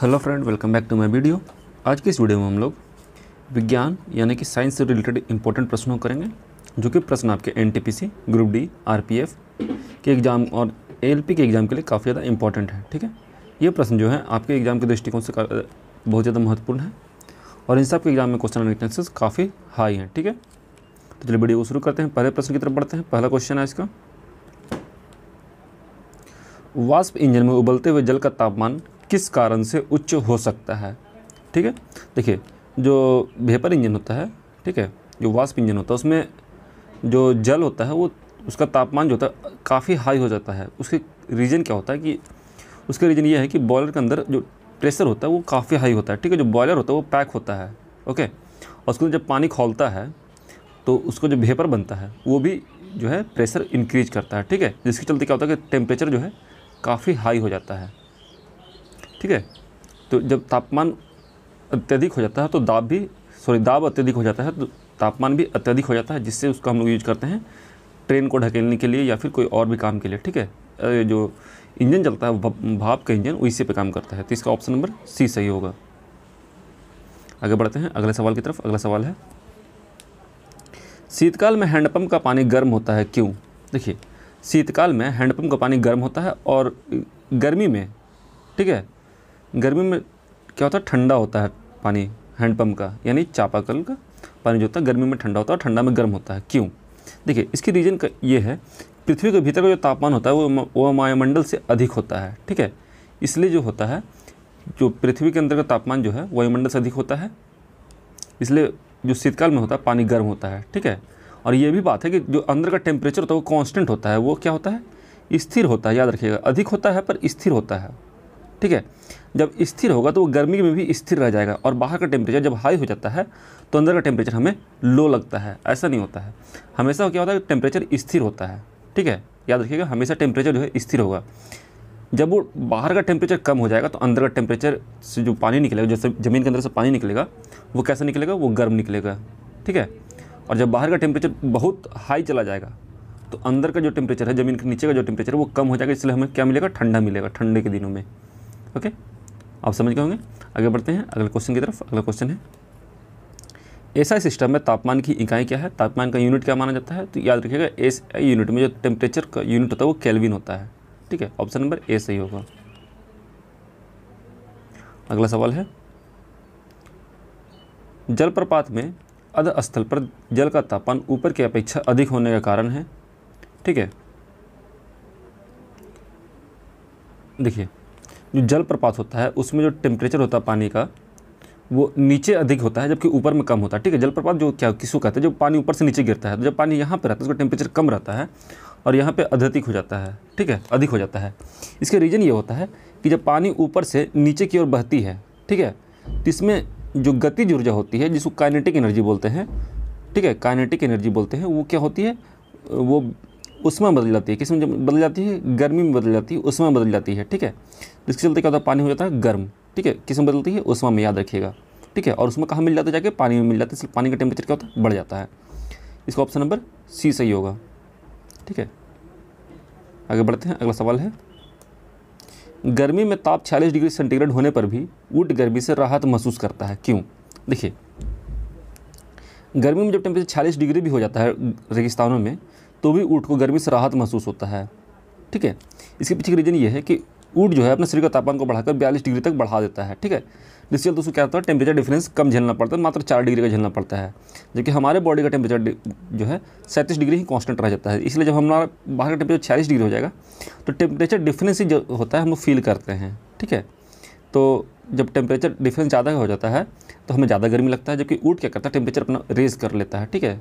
hello friend welcome back to my video आज की इस वीडियो में हम लोग विज्ञान यानी कि साइंस से रिलेटेड इंपॉर्टेंट प्रश्नों करेंगे जो कि प्रश्न आपके एन ग्रुप डी आर के एग्ज़ाम और ए के एग्ज़ाम के लिए काफ़ी ज़्यादा इंपॉर्टेंट है ठीक है ये प्रश्न जो है आपके एग्ज़ाम के दृष्टिकोण से बहुत ज़्यादा महत्वपूर्ण है और इन सब के एग्ज़ाम में क्वेश्चन आने के चांसेस काफ़ी हाई हैं ठीक है तो चलिए वीडियो को शुरू करते हैं पहले प्रश्न की तरफ बढ़ते हैं पहला क्वेश्चन है इसका वास्प इंजन में उबलते हुए जल का तापमान किस कारण से उच्च हो सकता है ठीक है देखिए जो भेपर इंजन होता है ठीक है जो वाष्प इंजन होता है उसमें जो जल होता है वो उसका तापमान जो होता है काफ़ी हाई हो जाता है उसके रीज़न क्या होता है कि उसका रीज़न ये है कि बॉयलर के अंदर जो प्रेशर होता है वो काफ़ी हाई होता है ठीक है जो बॉयलर होता है वो पैक होता है ओके और उसके जब पानी खोलता है तो उसको जो भेपर बनता है वो भी जो है प्रेशर इंक्रीज करता है ठीक है जिसके चलते क्या होता है कि टेम्परेचर जो है काफ़ी हाई हो जाता है ठीक है तो जब तापमान अत्यधिक हो जाता है तो दाब भी सॉरी दाब अत्यधिक हो जाता है तो तापमान भी अत्यधिक हो जाता है जिससे उसका हम लोग यूज करते हैं ट्रेन को ढकेलने के लिए या फिर कोई और भी काम के लिए ठीक है जो इंजन चलता है भाप का इंजन इसी पे काम करता है तो इसका ऑप्शन नंबर सी सही होगा आगे बढ़ते हैं अगले सवाल की तरफ अगला सवाल है शीतकाल में हैंडपम्प का पानी गर्म होता है क्यों देखिए शीतकाल में हैंडपम्प का पानी गर्म होता है और गर्मी में ठीक है गर्मी में क्या होता है ठंडा होता है पानी हैंडपम्प का यानी चापाकल का पानी जो होता है गर्मी में ठंडा होता है और ठंडा में गर्म होता है क्यों देखिए इसकी रीज़न का ये है पृथ्वी के भीतर का जो तापमान होता है वो वो वायुमंडल से अधिक होता है ठीक है इसलिए जो होता है जो पृथ्वी के अंदर का तापमान जो है वायुमंडल से अधिक होता है इसलिए जो शीतकाल में होता है पानी गर्म होता है ठीक है और ये भी बात है कि जो अंदर का टेम्परेचर होता है वो कांस्टेंट होता है वो क्या होता है स्थिर होता है याद रखिएगा अधिक होता है पर स्थिर होता है ठीक है जब स्थिर होगा तो वो गर्मी में भी स्थिर रह जाएगा और बाहर का टेम्परेचर जब हाई हो जाता है तो अंदर का टेम्परेचर हमें लो लगता है ऐसा नहीं होता है हमेशा क्या होता है टेम्परेचर स्थिर होता है ठीक है याद रखिएगा हमेशा टेम्परेचर जो है स्थिर होगा जब वो बाहर का टेम्परेचर कम हो जाएगा तो अंदर का टेम्परेचर से जो पानी निकलेगा जैसे ज़मीन के अंदर से पानी निकलेगा वो कैसा निकलेगा वो गर्म निकलेगा ठीक है और जब बाहर का टेम्परेचर बहुत हाई चला जाएगा तो अंदर का जो टेम्परेचर है ज़मीन के नीचे का जो टेम्परेचर है वो कम हो जाएगा इसलिए हमें क्या मिलेगा ठंडा मिलेगा ठंडे के दिनों में ओके आप समझ गए होंगे आगे बढ़ते हैं अगले क्वेश्चन की तरफ अगला क्वेश्चन है एसआई सिस्टम में तापमान की इकाई क्या है तापमान का यूनिट क्या माना जाता है तो याद रखिएगा एस यूनिट में जो टेम्परेचर का यूनिट होता है वो कैलविन होता है ठीक है ऑप्शन नंबर ए सही होगा अगला सवाल है जलप्रपात में अध स्थल पर जल का तापमान ऊपर की अपेक्षा अधिक होने का कारण है ठीक है देखिए जो जल प्रपात होता है उसमें जो टेम्परेचर होता है पानी का वो नीचे अधिक होता है जबकि ऊपर में कम होता है ठीक है जलप्रपात जो क्या किसको कहते हैं जो पानी ऊपर से नीचे गिरता है तो जब पानी यहाँ पर रहता है उसका टेम्परेचर कम रहता है और यहाँ पे अधिक हो जाता है ठीक है अधिक हो जाता है इसका रीज़न ये होता है कि जब पानी ऊपर से नीचे की ओर बहती है ठीक है तो इसमें जो गति ऊर्जा होती है जिसको काइनेटिक एनर्जी बोलते हैं ठीक है काइनेटिक एनर्जी बोलते हैं वो क्या होती है वो उसमें बदल जाती है किसमें बदल जाती है गर्मी में बदल जाती है उसमें बदल जाती है ठीक है जिसके चलते क्या होता है पानी हो जाता है गर्म ठीक है किसमें बदलती है उसमें में याद रखिएगा ठीक है और उसमें कहाँ मिल जाता है जाके पानी में मिल जाता है इसलिए पानी का टेम्परेचर क्या होता है बढ़ जाता है इसका ऑप्शन नंबर सी सही होगा ठीक है आगे बढ़ते हैं अगला सवाल है गर्मी में ताप छियालीस डिग्री सेंटीग्रेड होने पर भी ऊट गर्मी से राहत महसूस करता है क्यों देखिए गर्मी में जब टेम्परेचर छियालीस डिग्री भी हो जाता है रेगिस्तानों में तो भी ऊँट को गर्मी से राहत महसूस होता है ठीक है इसके पीछे का रीज़न ये है कि ऊट जो है अपने शरीर का तापमान को बढ़ाकर बयालीस डिग्री तक बढ़ा देता है ठीक है निश्चित दोस्तों क्या होता है टेम्परेचर डिफरेंस कम झेलना पड़ता है मात्र चार डिग्री का झेलना पड़ता है जबकि हमारे बॉडी का टेम्परेचर जो है सैंतीस डिग्री ही कांस्टेंट रह जाता है इसलिए जब हमारा बाहर का टेम्परेचर छियालीस डिग्री हो जाएगा तो टेम्परेचर डिफरेंस ही जो होता है हम फील करते हैं ठीक है तो जब टेम्परेचर डिफरेंस ज़्यादा हो जाता है तो हमें ज़्यादा गर्मी लगता है जबकि ऊट क्या करता है टेम्परेचर अपना रेज कर लेता है ठीक है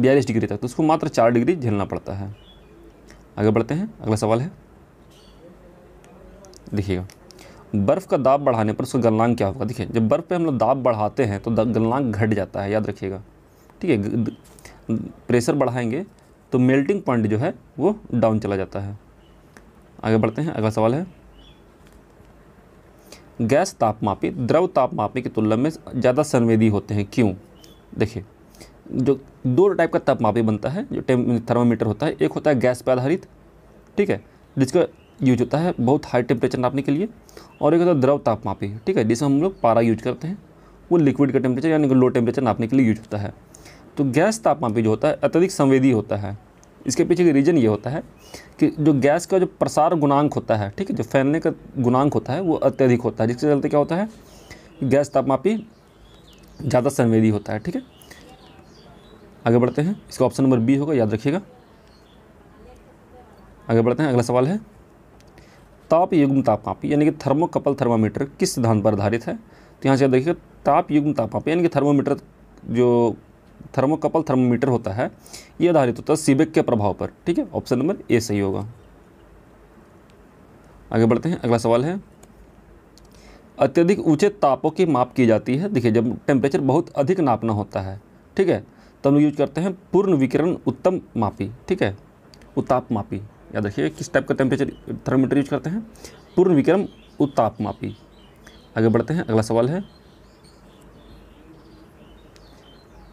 बयालीस डिग्री तक तो उसको मात्र चार डिग्री झेलना पड़ता है आगे बढ़ते हैं अगला सवाल है देखिएगा बर्फ़ का दाब बढ़ाने पर उसका गलनांक क्या होगा देखिए जब बर्फ़ पे हम लोग दाब बढ़ाते हैं तो गलनांक घट जाता है याद रखिएगा ठीक है प्रेशर बढ़ाएंगे तो मेल्टिंग पॉइंट जो है वो डाउन चला जाता है आगे बढ़ते हैं अगला सवाल है गैस तापमापी द्रव तापमापी की तुलना में ज़्यादा संवेदी होते हैं क्यों देखिए जो दो टाइप का तापमापी बनता है जो थर्मामीटर होता है एक होता है गैस पर आधारित ठीक है जिसका यूज होता है बहुत हाई टेम्परेचर नापने के लिए और एक होता है द्रव तापमापी ठीक है जिसमें हम लोग पारा यूज करते हैं वो लिक्विड का टेम्परेचर यानी कि लो टेम्परेचर नापने के लिए यूज होता है तो गैस तापमापी जो होता है अत्यधिक संवेदी होता है इसके पीछे का रीज़न ये होता है कि जो गैस का जो प्रसार गुणांक होता है ठीक है जो फैलने का गुणांक होता है वो अत्यधिक होता है जिसके चलते क्या होता है गैस तापमापी ज़्यादा संवेदी होता है ठीक है आगे बढ़ते हैं इसका ऑप्शन नंबर बी होगा याद रखिएगा आगे बढ़ते हैं अगला सवाल है ताप युग्म तापमापी यानी कि थर्मोकपल थर्मामीटर किस सिद्धांत पर आधारित है तो यहाँ से रखिएगा ताप युग्म तापमापी यानी कि थर्मोमीटर जो थर्मोकपल थर्मोमीटर होता है ये आधारित होता है सीबेक के प्रभाव पर ठीक है ऑप्शन नंबर ए सही होगा आगे बढ़ते हैं अगला सवाल है अत्यधिक ऊंचे तापों की माप की जाती है देखिए जब टेम्परेचर बहुत अधिक नापना होता है ठीक है तो हम यूज करते हैं पूर्ण विकिरण उत्तम मापी ठीक है उत्ताप मापी याद रखिए किस टाइप का टेम्परेचर थर्मोमीटर यूज करते हैं पूर्ण विक्रम उत्ताप मापी आगे बढ़ते हैं अगला सवाल है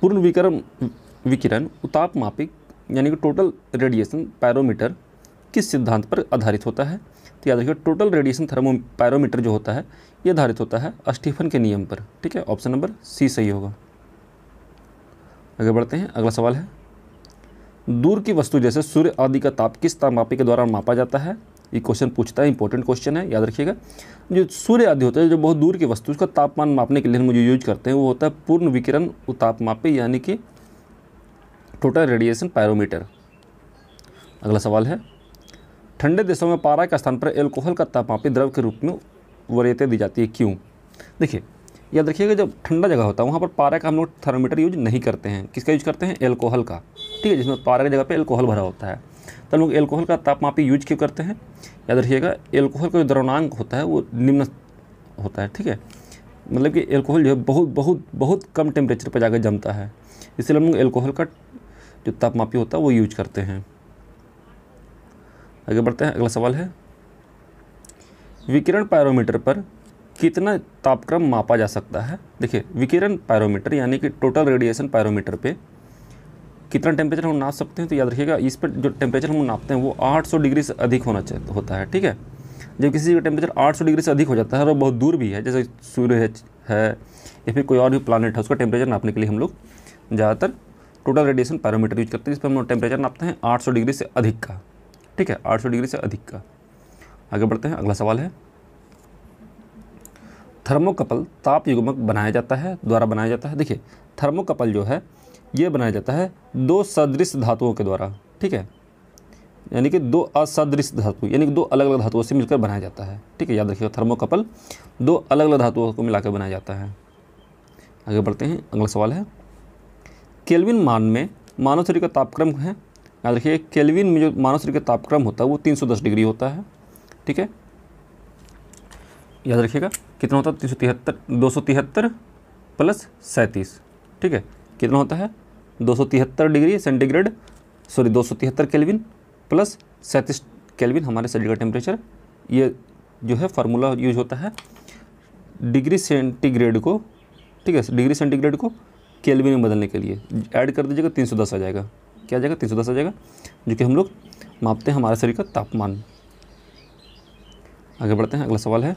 पूर्ण विक्रम विकिरण उताप मापिक यानी कि टोटल रेडिएशन पैरोमीटर किस सिद्धांत पर आधारित होता है तो याद रखिए टोटल रेडिएशन थर्मो पैरोमीटर जो होता है ये आधारित होता है स्टीफन के नियम पर ठीक है ऑप्शन नंबर सी सही होगा आगे बढ़ते हैं अगला सवाल है दूर की वस्तु जैसे सूर्य आदि का ताप किस तापमापी के द्वारा मापा जाता है ये क्वेश्चन पूछता है इंपॉर्टेंट क्वेश्चन है याद रखिएगा जो सूर्य आदि होता है जो बहुत दूर की वस्तु उसका तापमान मापने के लिए हम जो यूज करते हैं वो होता है पूर्ण विकिरण तापमापी यानी कि टोटल रेडिएशन पैरोमीटर अगला सवाल है ठंडे देशों में पारा के स्थान पर एल्कोहल का तापमापी द्रव के रूप में वरीयतें दी जाती है क्यों देखिए या देखिएगा जब ठंडा जगह होता है वहाँ पर पारा का हम लोग थर्मोमीटर यूज नहीं करते हैं किसका यूज करते हैं एल्कोहल का ठीक है जिसमें पारा की जगह पर एल्कोहल भरा होता है तो हम लोग एल्कोहल का तापमापी यूज क्यों करते हैं याद रखिएगा एल्कोहल का जो द्रवणांक होता है वो निम्न होता है ठीक है मतलब कि एल्कोहल जो है बहुत बहुत बहुत कम टेम्परेचर पर जाकर जमता है इसलिए हम लोग एल्कोहल का जो तापमापी होता है वो यूज करते हैं आगे बढ़ते हैं अगला सवाल है विकिरण पैरोमीटर पर कितना तापक्रम मापा जा सकता है देखिए विकिरण पैरोमीटर यानी कि टोटल रेडिएशन पैरोमीटर पे कितना टेम्परेचर हम नाप सकते हैं तो याद रखिएगा इस पर जो टेम्परेचर हम नापते हैं वो 800 डिग्री से अधिक होना चाहिए होता है ठीक है जब किसी का टेम्परेचर 800 डिग्री से अधिक हो जाता है और बहुत दूर भी है जैसे सूर्य है, है या फिर कोई और भी प्लानट है उसका टेम्परेचर नापने के लिए हम लोग ज़्यादातर टोटल रेडिएशन पैरोमीटर यूज करते हैं जिस पर हम टेम्परेचर नापते हैं आठ डिग्री से अधिक का ठीक है आठ डिग्री से अधिक का आगे बढ़ते हैं अगला सवाल है थर्मोकपल ताप युगमक बनाया जाता है द्वारा बनाया जाता है देखिए थर्मोकपल जो है ये बनाया जाता है दो सदृश धातुओं के द्वारा ठीक है यानी कि दो असदृश धातु यानी कि दो अलग अलग धातुओं से मिलकर बनाया जाता है ठीक है याद रखिएगा थर्मोकपल दो अलग अलग धातुओं को मिलाकर बनाया जाता है आगे बढ़ते हैं अगला सवाल है केल्विन मान में मानव शरीर का तापक्रम है याद रखिए केल्विन में जो मानव शरीर का तापक्रम होता है वो 310 डिग्री होता है ठीक है याद रखिएगा कितना होता है तीन सौ तिहत्तर दो सौ तिहत्तर प्लस सैंतीस ठीक है कितना होता है दो सौ तिहत्तर डिग्री सेंटीग्रेड सॉरी दो सौ तिहत्तर केल्विन प्लस सैंतीस केल्विन हमारे शरीर का टेम्परेचर ये जो है फार्मूला यूज होता है डिग्री सेंटीग्रेड को ठीक है डिग्री सेंटीग्रेड को केल्विन में बदलने के लिए ऐड कर दीजिएगा तीन सौ दस आ जाएगा क्या आ जाएगा तीन सौ दस आ जाएगा जो कि हम लोग मापते हैं हमारे शरीर का तापमान आगे बढ़ते हैं अगला सवाल है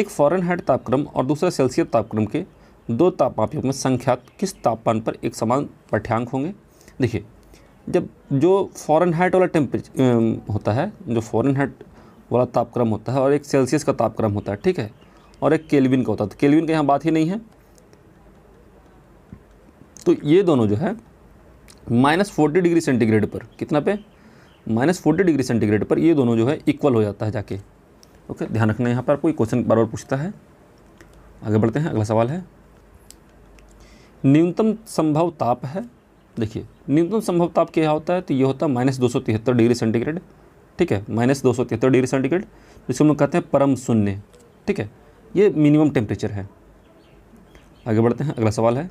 एक फॉरन हेड तापक्रम और दूसरा सेल्सियस तापक्रम के दो तापमापियों में संख्यात किस तापमान पर एक समान पाठ्यांक होंगे देखिए जब जो फॉरन हाइट वाला टेम्परेचर होता है जो फॉरन हाइट वाला तापक्रम होता है और एक सेल्सियस का तापक्रम होता है ठीक है और एक केल्विन का होता है तो केल्विन का यहाँ बात ही नहीं है तो ये दोनों जो है माइनस फोर्टी डिग्री सेंटीग्रेड पर कितना पे माइनस फोर्टी डिग्री सेंटीग्रेड पर ये दोनों जो है इक्वल हो जाता है जाके ओके ध्यान रखना यहाँ पर कोई क्वेश्चन बार बार पूछता है आगे बढ़ते हैं अगला सवाल है न्यूनतम संभव ताप है देखिए न्यूनतम संभव ताप क्या होता है तो ये होता है माइनस दो सौ तिहत्तर डिग्री सेंटीग्रेड ठीक है माइनस दो सौ तिहत्तर डिग्री सेंटीग्रेड जिसको हम लोग कहते हैं परम शून्य ठीक है ये मिनिमम टेम्परेचर है आगे बढ़ते हैं अगला सवाल है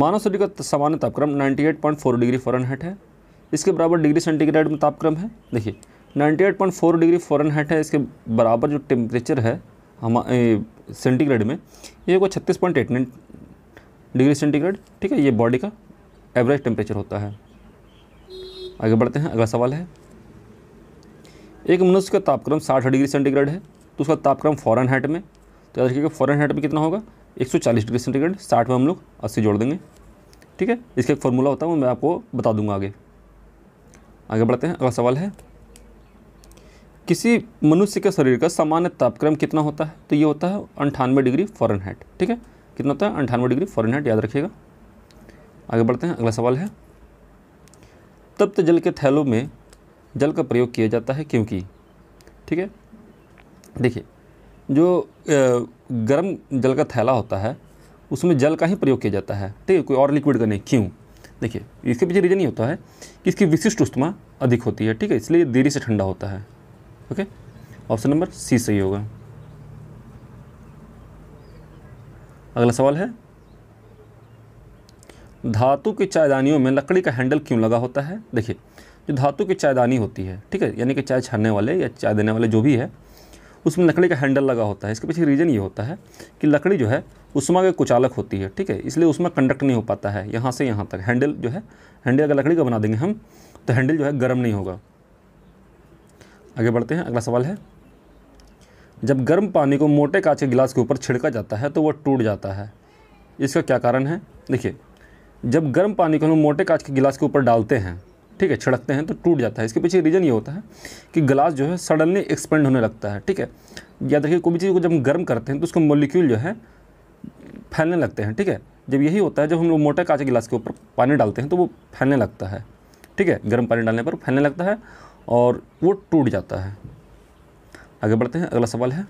मानव शरीर का सामान्य तापक्रम 98.4 डिग्री फॉरनहाइट है इसके बराबर डिग्री सेंटीग्रेड में तापक्रम है देखिए 98.4 डिग्री फ़ारेनहाइट है इसके बराबर जो टेम्परेचर है हम सेंटीग्रेड में ये को छत्तीस point eight nine degree centigrade ठीक है ये बॉडी का एवरेज टेम्परेचर होता है आगे बढ़ते हैं अगला सवाल है एक मनुष्य का तापक्रम साठ डिग्री सेंटीग्रेड है तो उसका तापक्रम फॉरन हाइट में तो याद रखिएगा फॉरन हाइट में कितना होगा 140 डिग्री सेंटीग्रेड साठ में हम लोग अस्सी जोड़ देंगे ठीक है इसका एक फॉर्मूला होता है वो मैं आपको बता दूंगा आगे आगे बढ़ते हैं अगला सवाल है किसी मनुष्य के शरीर का सामान्य तापक्रम कितना होता है तो ये होता है अंठानवे डिग्री फॉरन ठीक है कितना होता है अंठानवे डिग्री फॉरन याद रखिएगा आगे बढ़ते हैं अगला सवाल है तप्त जल के थैलों में जल का प्रयोग किया जाता है क्योंकि ठीक है देखिए जो गर्म जल का थैला होता है उसमें जल का ही प्रयोग किया जाता है ठीक है कोई और लिक्विड का नहीं क्यों देखिए इसके पीछे रीज़न ये होता है कि इसकी विशिष्ट उष्मा अधिक होती है ठीक है इसलिए देरी से ठंडा होता है ओके ऑप्शन नंबर सी सही होगा अगला सवाल है धातु की चायदानियों में लकड़ी का हैंडल क्यों लगा होता है देखिए जो धातु की चायदानी होती है ठीक है यानी कि चाय छानने वाले या चाय देने वाले जो भी है उसमें लकड़ी का हैंडल लगा होता है इसके पीछे रीज़न ये होता है कि लकड़ी जो है उसमा के कुचालक होती है ठीक है इसलिए उसमें कंडक्ट नहीं हो पाता है यहाँ से यहाँ तक हैंडल जो है हैंडल अगर लकड़ी का बना देंगे हम तो हैंडल जो है गर्म नहीं होगा आगे बढ़ते हैं अगला सवाल है जब गर्म पानी को मोटे कांच के गिलास के ऊपर छिड़का जाता है तो वह टूट जाता है इसका क्या कारण है देखिए जब गर्म पानी को हम मोटे कांच के गिलास के ऊपर डालते हैं ठीक है छिड़कते हैं तो टूट जाता है इसके पीछे रीज़न ये होता है कि गिलास जो है सडनली एक्सपेंड होने लगता है ठीक है याद रखिए कोई भी चीज़ को जब हम गर्म करते हैं तो उसका मोलिक्यूल जो है फैलने लगते हैं ठीक है जब यही होता है जब हम लोग मोटे कांच के गिलास के ऊपर पानी डालते हैं तो वो फैलने लगता है ठीक है गर्म पानी डालने पर फैलने लगता है और वो टूट जाता है आगे बढ़ते हैं अगला सवाल है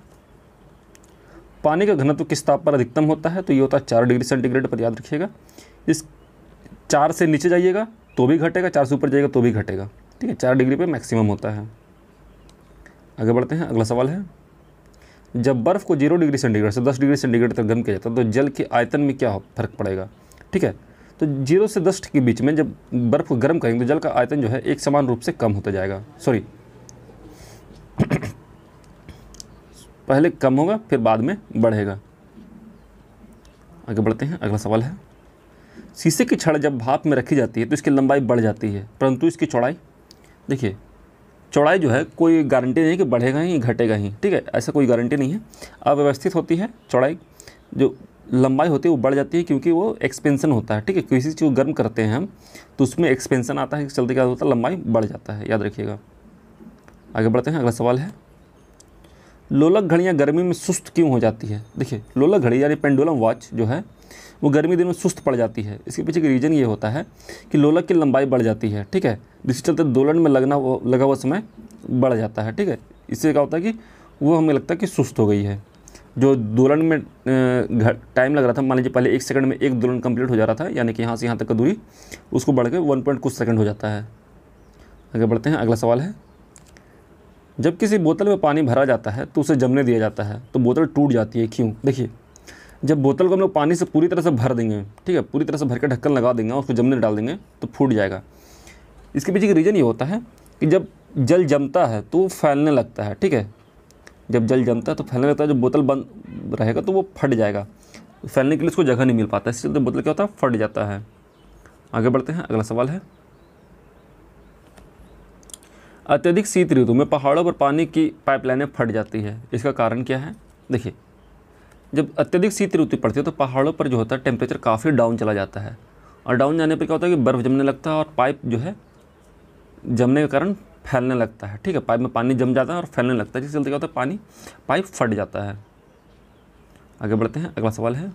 पानी का घनत्व किस ताप पर अधिकतम होता है तो ये होता है चार डिग्री सेंटीग्रेड पर याद रखिएगा इस चार से नीचे जाइएगा तो भी घटेगा चार से ऊपर जाइएगा तो भी घटेगा ठीक है चार डिग्री पर मैक्सिमम होता है आगे बढ़ते हैं अगला सवाल है जब बर्फ़ को जीरो डिग्री सेंटीग्रेड से दस डिग्री सेंटीग्रेड तक गर्म किया जाता है तो जल के आयतन में क्या फर्क पड़ेगा ठीक है तो जीरो से दस के बीच में जब बर्फ़ को गर्म करेंगे तो जल का आयतन जो है एक समान रूप से कम होता जाएगा सॉरी पहले कम होगा फिर बाद में बढ़ेगा आगे बढ़ते हैं अगला सवाल है शीशे की छड़ जब भाप में रखी जाती है तो इसकी लंबाई बढ़ जाती है परंतु इसकी चौड़ाई देखिए चौड़ाई जो है कोई गारंटी नहीं कि बढ़ेगा ही घटेगा ही ठीक है ऐसा कोई गारंटी नहीं है अव्यवस्थित होती है चौड़ाई जो लंबाई होती है वो बढ़ जाती है क्योंकि वो एक्सपेंसन होता है ठीक है किसी चीज़ को गर्म करते हैं हम तो उसमें एक्सपेंसन आता है चलते क्या होता है लंबाई बढ़ जाता है याद रखिएगा आगे बढ़ते हैं अगला सवाल है लोलक घड़ियाँ गर्मी में सुस्त क्यों हो जाती है देखिए लोलक घड़ी यानी पेंडुलम वॉच जो है वो गर्मी दिन में सुस्त पड़ जाती है इसके पीछे का रीज़न ये होता है कि लोलक की लंबाई बढ़ जाती है ठीक है जिसके चलते दोलन में लगना लगा हुआ समय बढ़ जाता है ठीक है इससे क्या होता है कि वो हमें लगता है कि सुस्त हो गई है जो दोलन में टाइम लग रहा था मान लीजिए पहले एक सेकंड में एक दोलन कंप्लीट हो जा रहा था यानी कि यहाँ से यहाँ तक का दूरी उसको बढ़ के वन पॉइंट कुछ सेकंड हो जाता है आगे बढ़ते हैं अगला सवाल है जब किसी बोतल में पानी भरा जाता है तो उसे जमने दिया जाता है तो बोतल टूट जाती है क्यों देखिए जब बोतल को हम लोग पानी से पूरी तरह से भर देंगे ठीक है पूरी तरह से भर के ढक्कन लगा देंगे उसको जमने डाल देंगे तो फूट जाएगा इसके पीछे का रीज़न ये होता है कि जब जल जमता है तो वो फैलने लगता है ठीक है जब जल जमता है तो फैलने लगता है जब बोतल बंद रहेगा तो वो फट जाएगा फैलने के लिए उसको जगह नहीं मिल पाता इसलिए तो बोतल क्या होता है फट जाता है आगे बढ़ते हैं अगला सवाल है अत्यधिक शीत ऋतु में पहाड़ों पर पानी की पाइपलाइनें फट जाती है इसका कारण क्या है देखिए जब अत्यधिक शीत ऋतु पड़ती है तो पहाड़ों पर जो होता है टेम्परेचर काफ़ी डाउन चला जाता है और डाउन जाने पर क्या होता है कि बर्फ़ जमने लगता है और पाइप जो है जमने के कारण फैलने लगता है ठीक है पाइप में पानी जम जाता है और फैलने लगता है जिसके चलते क्या होता है पानी पाइप फट जाता है आगे बढ़ते हैं अगला सवाल है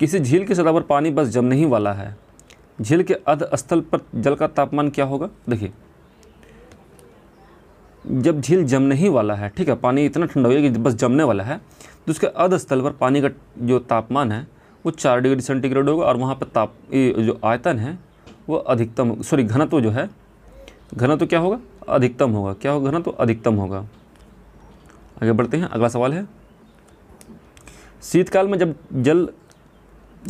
किसी झील की सतह पर पानी बस जमने ही वाला है झील के अध स्थल पर जल का तापमान क्या होगा देखिए जब झील जमने ही वाला है ठीक है पानी इतना ठंडा हो गया कि बस जमने वाला है तो उसके अध स्थल पर पानी का जो तापमान है वो चार डिग्री सेंटीग्रेड होगा और वहाँ पर ताप जो आयतन है वो अधिकतम सॉरी घनत्व जो है घनत्व तो क्या होगा अधिकतम होगा क्या होगा घनत्व तो अधिकतम होगा आगे बढ़ते हैं अगला सवाल है शीतकाल में जब जल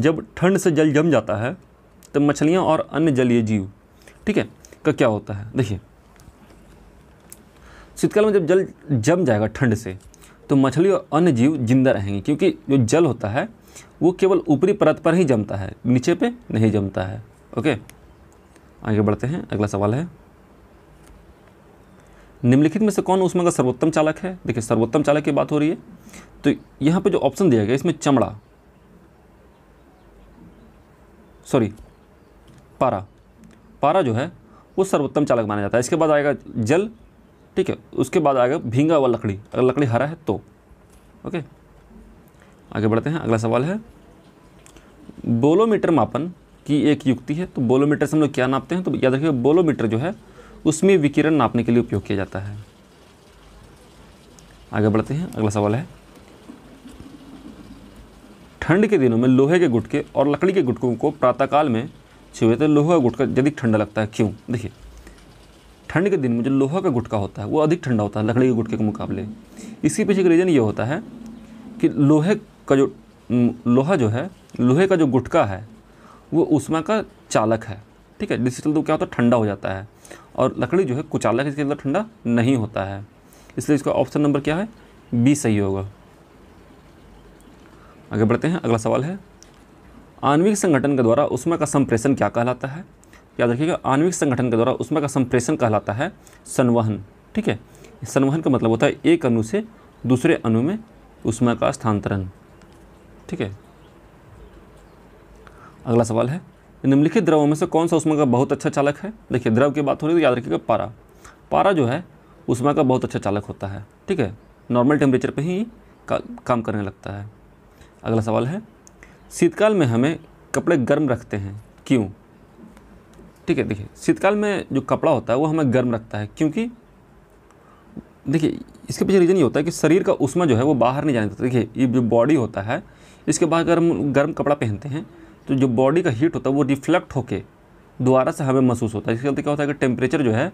जब ठंड से जल जम जाता है तब मछलियाँ और अन्य जलीय जीव ठीक है का क्या होता है देखिए शीतकाल में जब जल जम जाएगा ठंड से तो मछली और अन्य जीव जिंदा रहेंगे क्योंकि जो जल होता है वो केवल ऊपरी परत पर ही जमता है नीचे पे नहीं जमता है ओके आगे बढ़ते हैं अगला सवाल है निम्नलिखित में से कौन उसमें का सर्वोत्तम चालक है देखिए सर्वोत्तम चालक की बात हो रही है तो यहाँ पे जो ऑप्शन दिया गया इसमें चमड़ा सॉरी पारा पारा जो है वो सर्वोत्तम चालक माना जाता है इसके बाद आएगा जल ठीक है उसके बाद आएगा भींगा व लकड़ी अगर लकड़ी हरा है तो ओके आगे बढ़ते हैं अगला सवाल है बोलोमीटर मापन की एक युक्ति है तो बोलोमीटर से हम लोग क्या नापते हैं तो याद रखिए बोलोमीटर जो है उसमें विकिरण नापने के लिए उपयोग किया जाता है आगे बढ़ते हैं अगला सवाल है ठंड के दिनों में लोहे के गुटके और लकड़ी के गुटकों को प्रातःकाल में छुए तो लोहे का गुटका अधिक ठंडा लगता है क्यों देखिए ठंड के दिन में जो लोहा का गुटका होता है वो अधिक ठंडा होता है लकड़ी के गुटके के मुकाबले इसके पीछे का रीज़न ये होता है कि लोहे का जो लोहा जो है लोहे का जो गुटका है वो उष्मा का चालक है ठीक है डिजिटल तो क्या होता है ठंडा हो जाता है और लकड़ी जो है कुचाला इसके अंदर ठंडा नहीं होता है इसलिए इसका ऑप्शन नंबर क्या है बी सही होगा आगे बढ़ते हैं अगला सवाल है आणविक संगठन के द्वारा उष्मा का संप्रेषण क्या कहलाता है याद रखिएगा आणविक संगठन के द्वारा उष्मा का संप्रेषण कहलाता है संवहन ठीक है संवहन का मतलब होता है एक अणु से दूसरे अणु में उष्मा का स्थानांतरण ठीक है अगला सवाल है निम्नलिखित द्रवों में से कौन सा उष्मा का बहुत अच्छा चालक है देखिए द्रव की बात हो रही है तो याद रखिएगा पारा पारा जो है उष्मा का बहुत अच्छा चालक होता है ठीक है नॉर्मल टेम्परेचर पर ही का, काम करने लगता है अगला सवाल है शीतकाल में हमें कपड़े गर्म रखते हैं क्यों ठीक है देखिए शीतकाल में जो कपड़ा होता है वो हमें गर्म रखता है क्योंकि देखिए इसके पीछे रीज़न ये होता है कि शरीर का उष्मा जो है वो बाहर नहीं जाने देता देखिए ये जो बॉडी होता है इसके बाहर गर्म गर्म कपड़ा पहनते हैं तो जो बॉडी का हीट होता है वो रिफ्लेक्ट होके दोबारा से हमें महसूस होता है इसके चलते क्या होता है कि टेम्परेचर जो है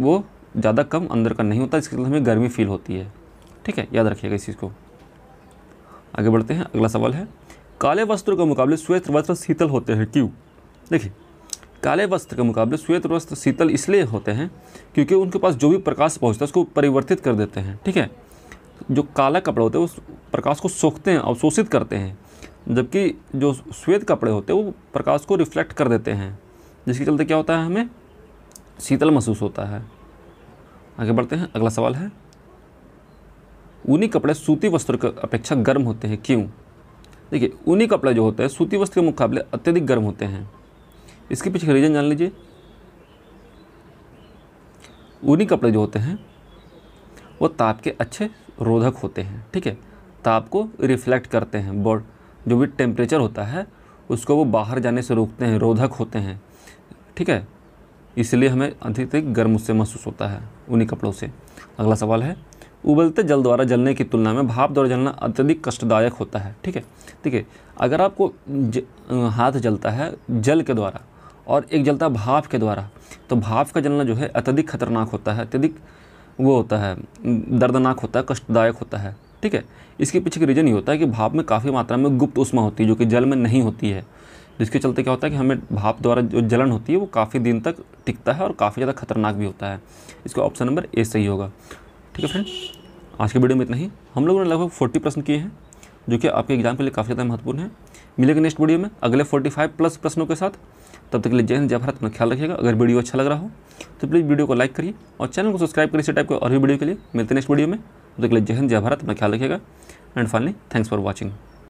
वो ज़्यादा कम अंदर का नहीं होता इसके चलते हमें गर्मी फील होती है ठीक है याद रखिएगा इस चीज़ को आगे बढ़ते हैं अगला सवाल है काले वस्त्र के मुकाबले श्वेत वस्त्र शीतल होते हैं क्यों देखिए काले वस्त्र के मुकाबले श्वेत वस्त्र शीतल इसलिए होते हैं क्योंकि उनके पास जो भी प्रकाश पहुँचता है उसको परिवर्तित कर देते हैं ठीक है जो काला कपड़ा होता है उस प्रकाश को सोखते हैं अवशोषित करते हैं जबकि जो श्वेत कपड़े होते हैं वो प्रकाश को रिफ्लेक्ट कर देते हैं जिसके चलते क्या होता है हमें शीतल महसूस होता है आगे बढ़ते हैं अगला सवाल है ऊनी कपड़े सूती वस्त्र की अपेक्षा गर्म होते हैं क्यों देखिए ऊनी कपड़े जो होते हैं सूती वस्त्र के मुकाबले अत्यधिक गर्म होते हैं इसके पीछे रीज़न जान लीजिए ऊनी कपड़े जो होते हैं वो ताप के अच्छे रोधक होते हैं ठीक है ताप को रिफ्लेक्ट करते हैं बॉड जो भी टेम्परेचर होता है उसको वो बाहर जाने से रोकते हैं रोधक होते हैं ठीक है इसलिए हमें अधिक गर्म उससे महसूस होता है उन्हीं कपड़ों से अगला सवाल है उबलते जल द्वारा जलने की तुलना में भाप द्वारा जलना अत्यधिक कष्टदायक होता है ठीक है ठीक है अगर आपको ज, हाथ जलता है जल के द्वारा और एक जलता है भाप के द्वारा तो भाप का जलना जो है अत्यधिक खतरनाक होता है अत्यधिक वो होता है दर्दनाक होता है कष्टदायक होता है ठीक है इसके पीछे का रीज़न ये होता है कि भाप में काफ़ी मात्रा में गुप्त उष्मा होती है जो कि जल में नहीं होती है जिसके चलते क्या होता है कि हमें भाप द्वारा जो जलन होती है वो काफ़ी दिन तक टिकता है और काफ़ी ज़्यादा खतरनाक भी होता है इसका ऑप्शन नंबर ए सही होगा ठीक है फ्रेंड आज के वीडियो में इतना ही हम लोगों ने लगभग फोर्टी प्रश्न किए हैं जो कि आपके एग्जाम के लिए काफ़ी ज़्यादा महत्वपूर्ण है मिलेगा नेक्स्ट वीडियो में अगले फाइव प्लस प्रश्नों के साथ तब तक के लिए जय हिंद जय भारत अपना ख्याल रखिएगा अगर वीडियो अच्छा लग रहा हो तो प्लीज़ वीडियो को लाइक करिए और चैनल को सब्सक्राइब करिए इस टाइप के और भी वीडियो के लिए मिलते हैं नेक्स्ट वीडियो में उसके लिए जय हिंद जय भारत अपना ख्याल रखिएगा and finally thanks for watching